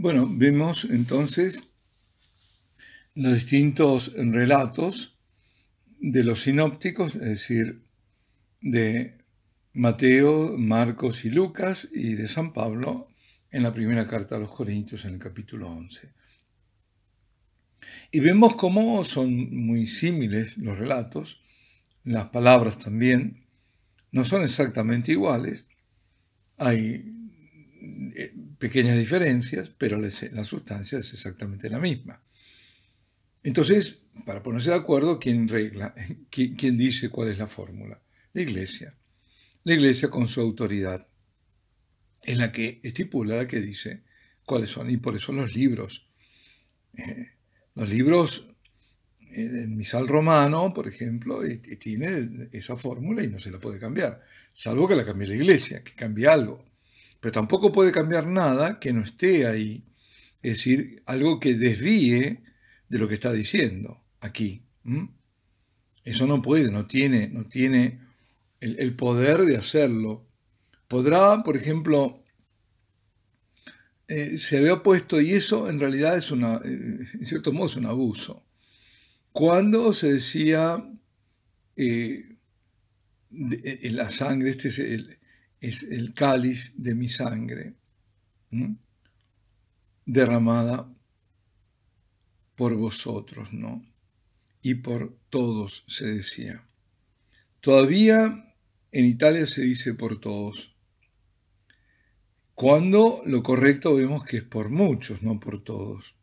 Bueno, vemos entonces los distintos relatos de los sinópticos, es decir, de Mateo, Marcos y Lucas y de San Pablo en la primera carta a los Corintios en el capítulo 11. Y vemos cómo son muy similes los relatos, las palabras también, no son exactamente iguales, hay pequeñas diferencias, pero la sustancia es exactamente la misma. Entonces, para ponerse de acuerdo, ¿quién regla? dice cuál es la fórmula? La iglesia. La iglesia con su autoridad es la que estipula, la que dice cuáles son. Y por eso los libros. Eh, los libros, eh, el misal romano, por ejemplo, eh, tiene esa fórmula y no se la puede cambiar, salvo que la cambie la iglesia, que cambie algo. Pero tampoco puede cambiar nada que no esté ahí. Es decir, algo que desvíe de lo que está diciendo aquí. Eso no puede, no tiene, no tiene el, poder de hacerlo. Podrá, por ejemplo, eh, se había puesto, y eso en realidad es una, eh, en cierto modo es un abuso. Cuando se decía eh, la sangre, este es el, es el cáliz de mi sangre derramada por vosotros, ¿no? Y por todos se decía. Todavía en Italia se dice por todos, cuando lo correcto vemos que es por muchos, no por todos.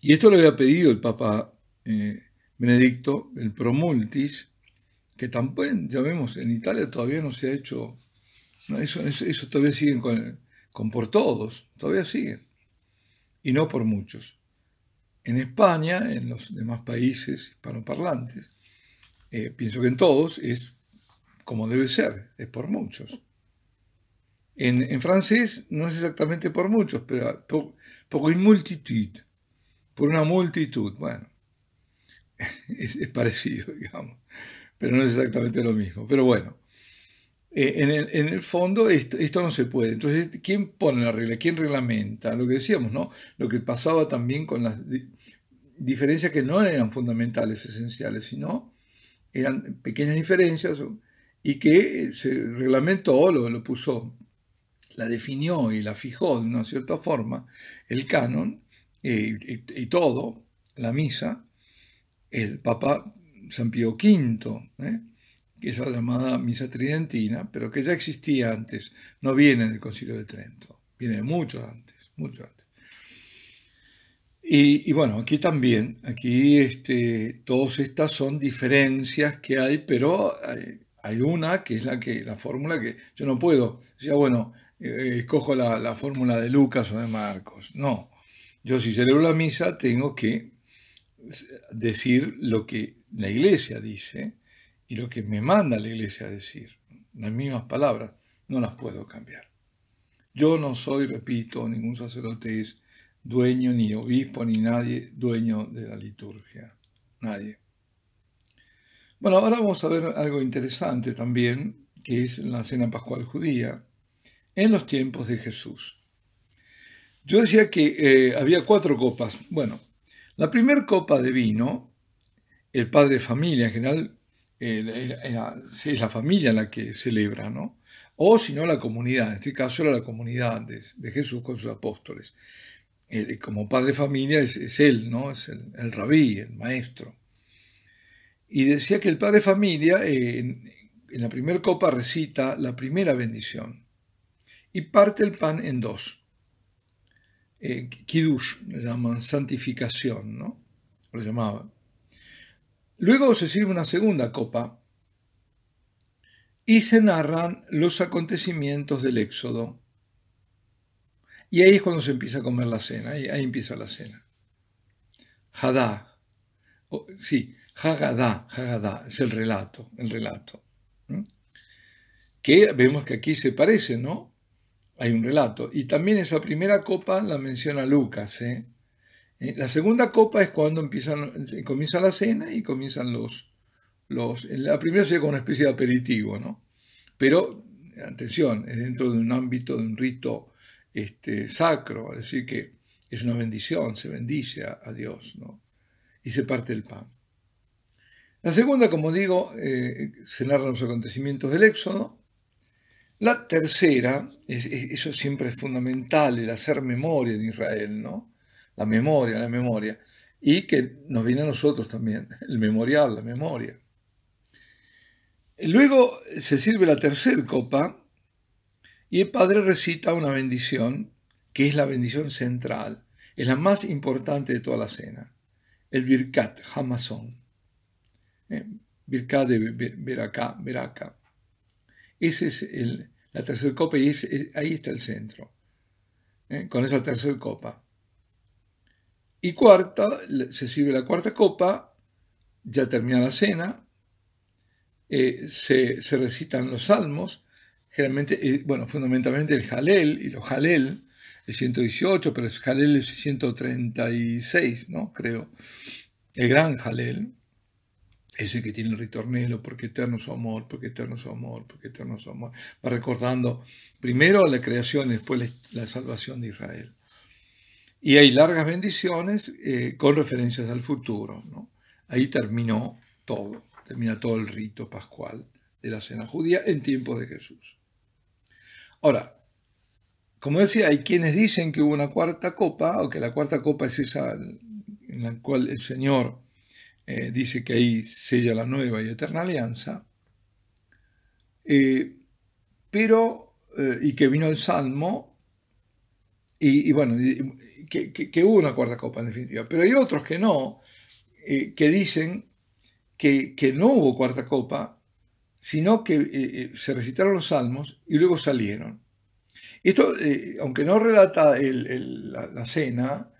Y esto lo había pedido el Papa eh, Benedicto, el Promultis, que ya vemos, en Italia todavía no se ha hecho, no, eso, todavía siguen con, por todos, todavía siguen, y no por muchos. En España, en los demás países hispanoparlantes, eh, pienso que en todos es como debe ser, es por muchos. En, francés no es exactamente por muchos, pero por, por multitud, por una multitud, bueno. es, parecido, digamos, pero no es exactamente lo mismo. Pero bueno, eh, en, el, fondo esto, no se puede. Entonces, ¿quién pone la regla? ¿Quién reglamenta? Lo que decíamos, ¿no? Lo que pasaba también con las diferencias que no eran fundamentales, esenciales, sino eran pequeñas diferencias y que eh, se reglamentó, lo, lo puso, la definió y la fijó de una cierta forma, el canon eh, y, y, todo, la misa, el Papa San Pío V, ¿eh? que es la llamada misa tridentina, pero que ya existía antes, no viene del Concilio de Trento, viene mucho antes, mucho antes. Y, bueno, aquí también, aquí este, todas estas son diferencias que hay, pero hay, una que es la que la fórmula que yo no puedo. Decía, ah, bueno, eh, escojo la, la fórmula de Lucas o de Marcos. No, yo si celebro la misa tengo que decir lo que la iglesia dice y lo que me manda la iglesia a decir. Las mismas palabras no las puedo cambiar. Yo no soy, repito, ningún sacerdote es dueño, ni obispo, ni nadie dueño de la liturgia. Nadie. Bueno, ahora vamos a ver algo interesante también, que es la cena pascual judía, en los tiempos de Jesús. Yo decía que eh, había cuatro copas. Bueno, la primera copa de vino, el padre de familia en general, es la familia la que celebra, ¿no? O si no, la comunidad, en este caso era la comunidad de, Jesús con sus apóstoles. como padre de familia es, él, ¿no? Es el, rabí, el maestro. Y decía que el padre de familia eh, en, en la primera copa recita la primera bendición y parte el pan en dos eh, Kiddush, le llaman santificación, ¿no? Lo llamaban. Luego se sirve una segunda copa y se narran los acontecimientos del Éxodo. Y ahí es cuando se empieza a comer la cena, ahí, empieza la cena. Hadá, sí, Hagadá, Hagadá, es el relato, el relato. Que vemos que aquí se parece, ¿no? hay un relato. Y también esa primera copa la menciona Lucas. ¿eh? Eh, la segunda copa es cuando eh, comienza la cena y comienzan los, los... La primera sería como una especie de aperitivo, ¿no? Pero, atención, es dentro de un ámbito, de un rito este, sacro, es decir, que es una bendición, se bendice a, Dios, ¿no? Y se parte el pan. La segunda, como digo, se narran los acontecimientos del Éxodo, la tercera, eso siempre es fundamental, el hacer memoria de Israel, ¿no? La memoria, la memoria. Y que nos viene a nosotros también, el memorial, la memoria. Luego eh, se sirve la tercera copa y el padre recita una bendición, que es la bendición central, es la más importante de toda la cena, el Birkat Hamazon, eh, Birkat de veracá, esa es la tercera copa y ahí está el centro, ¿eh? con esa tercera copa. Y cuarta, se sirve la cuarta copa, ya termina la cena, eh, se, recitan los salmos, generalmente, eh, bueno, fundamentalmente el Jalel y los Jalel, el 118, pero el Jalel es 136, ¿no? Creo, el gran Jalel ese que tiene el ritornelo, porque eterno su amor, porque eterno su amor, porque eterno su amor, va recordando primero la creación y después la salvación de Israel. Y hay largas bendiciones eh, con referencias al futuro. ¿no? Ahí terminó todo, termina todo el rito pascual de la cena judía en tiempos de Jesús. Ahora, como decía, hay quienes dicen que hubo una cuarta copa, o que la cuarta copa es esa en la cual el Señor eh, dice que ahí sella la nueva y eterna alianza, eh, pero, eh, y que vino el Salmo, y, bueno, que, hubo una cuarta copa en definitiva, pero hay otros que no, que dicen que, no hubo cuarta copa, sino que se recitaron los salmos y luego salieron. Esto, aunque no relata la, cena,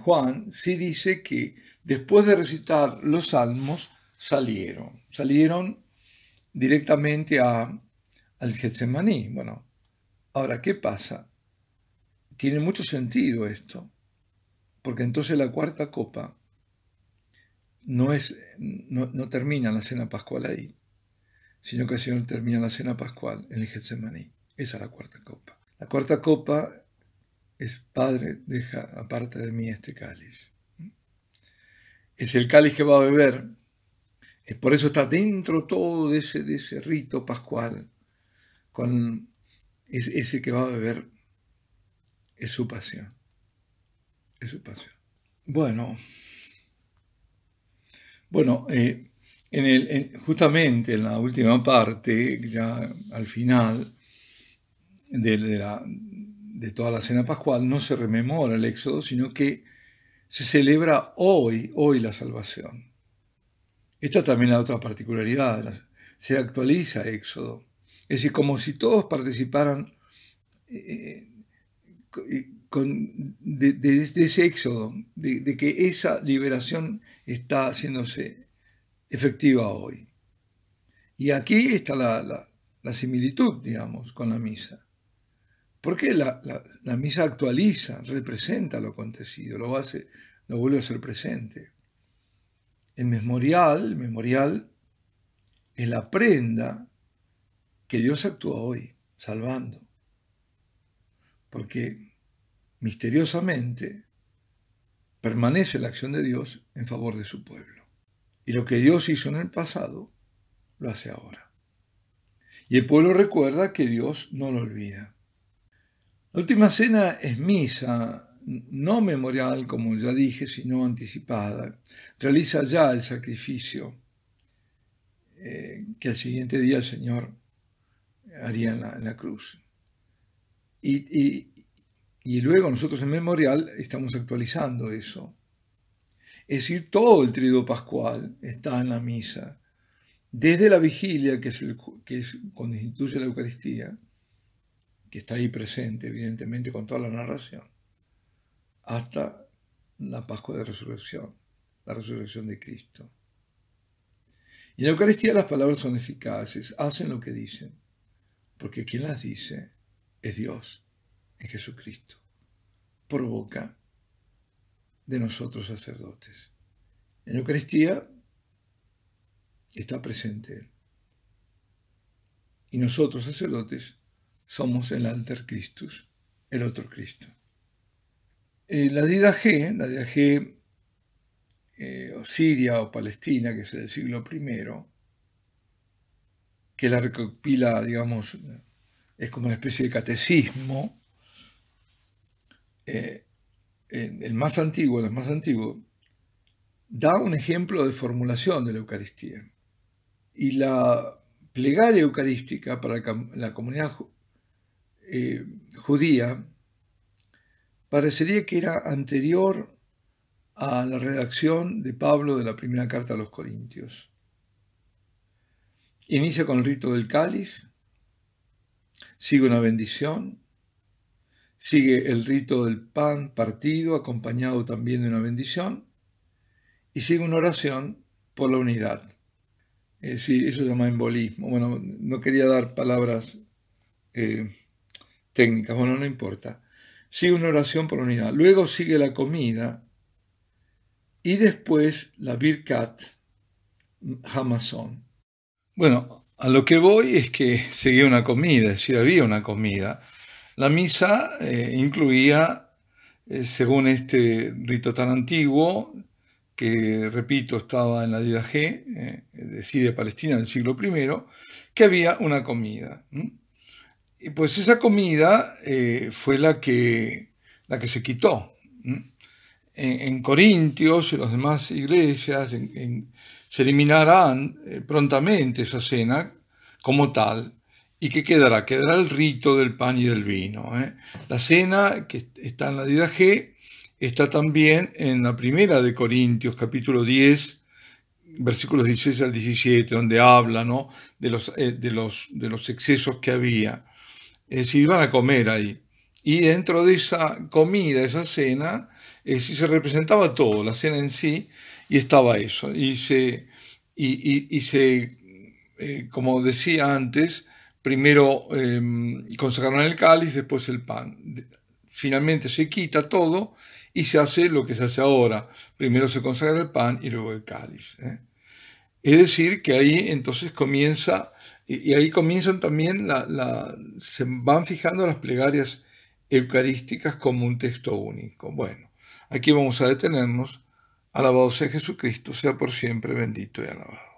Juan sí dice que después de recitar los salmos, salieron. Salieron directamente a, al Getsemaní. Bueno, ahora, ¿qué pasa? Tiene mucho sentido esto, porque entonces la cuarta copa no, es, no, termina la cena pascual ahí, sino que el termina la cena pascual en el Getsemaní. Esa es la cuarta copa. La cuarta copa es, Padre, deja aparte de mí este cáliz es el cáliz que va a beber. Es por eso está dentro todo de ese, de ese rito pascual, con ese que va a beber, es su pasión. Es su pasión. Bueno, bueno, eh, en el, justamente en la última parte, ya al final de, de toda la cena pascual, no se rememora el éxodo, sino que se celebra hoy, hoy la salvación. Esta también es la otra particularidad, se actualiza Éxodo. Es decir, como si todos participaran eh, eh, de, ese éxodo, de, que esa liberación está haciéndose efectiva hoy. Y aquí está la, similitud, digamos, con la misa. Porque la, la, misa actualiza, representa lo acontecido, lo hace, lo vuelve a ser presente. El memorial, el memorial es la prenda que Dios actúa hoy, salvando. Porque misteriosamente permanece la acción de Dios en favor de su pueblo. Y lo que Dios hizo en el pasado, lo hace ahora. Y el pueblo recuerda que Dios no lo olvida. La última cena es misa, no memorial, como ya dije, sino anticipada. Realiza ya el sacrificio eh, que al siguiente día el Señor haría en la, cruz. Y, luego nosotros en memorial estamos actualizando eso. Es decir, todo el trío pascual está en la misa, desde la vigilia, que es, que es instituye la Eucaristía, que está ahí presente, evidentemente, con toda la narración, hasta la Pascua de Resurrección, la resurrección de Cristo. Y en la Eucaristía las palabras son eficaces, hacen lo que dicen, porque quien las dice es Dios, es Jesucristo, por boca de nosotros sacerdotes. En la Eucaristía está presente Él. Y nosotros sacerdotes somos el alter Christus, el otro Cristo. Eh, la la G, la G eh, o Siria o Palestina, que es del siglo I, que la recopila, digamos, es como una especie de catecismo, eh, el más antiguo, el más antiguo, da un ejemplo de formulación de la Eucaristía. Y la plegaria eucarística para la comunidad eh, judía parecería que era anterior a la redacción de Pablo de la primera carta a los Corintios. Inicia con el rito del cáliz, sigue una bendición, sigue el rito del pan partido acompañado también de una bendición y sigue una oración por la unidad. Es eso se llama embolismo. Bueno, no quería dar palabras eh, técnicas, bueno, no importa. Sigue una oración por unidad. Luego sigue la comida y después la Birkat Hamazon. Bueno, a lo que voy es que seguía una comida, es decir, había una comida. La misa eh, incluía, eh, según este rito tan antiguo, que repito estaba en la Dida G, eh, de Siria Palestina del siglo I, que había una comida. Y pues esa comida eh, fue la que, la que se quitó. En, Corintios y las demás iglesias se eliminarán eh, prontamente esa cena como tal. ¿Y qué quedará? Quedará el rito del pan y del vino. ¿eh? La cena que está en la G está también en la primera de Corintios, capítulo 10, versículos 16 al 17, donde habla de los excesos que había. Eh, si iban a comer ahí. Y dentro de esa comida, esa cena, eh, se representaba todo, la cena en sí, y estaba eso. Y se, y, y, se eh, como decía antes, primero em, consagraron el cáliz, después el pan. Finalmente se quita todo y se hace lo que se hace ahora. Primero se consagra el pan y luego el cáliz. ¿eh? Es decir, que ahí entonces comienza y, ahí comienzan también, la, la, se van fijando las plegarias eucarísticas como un texto único. Bueno, aquí vamos a detenernos. Alabado sea Jesucristo, sea por siempre bendito y alabado.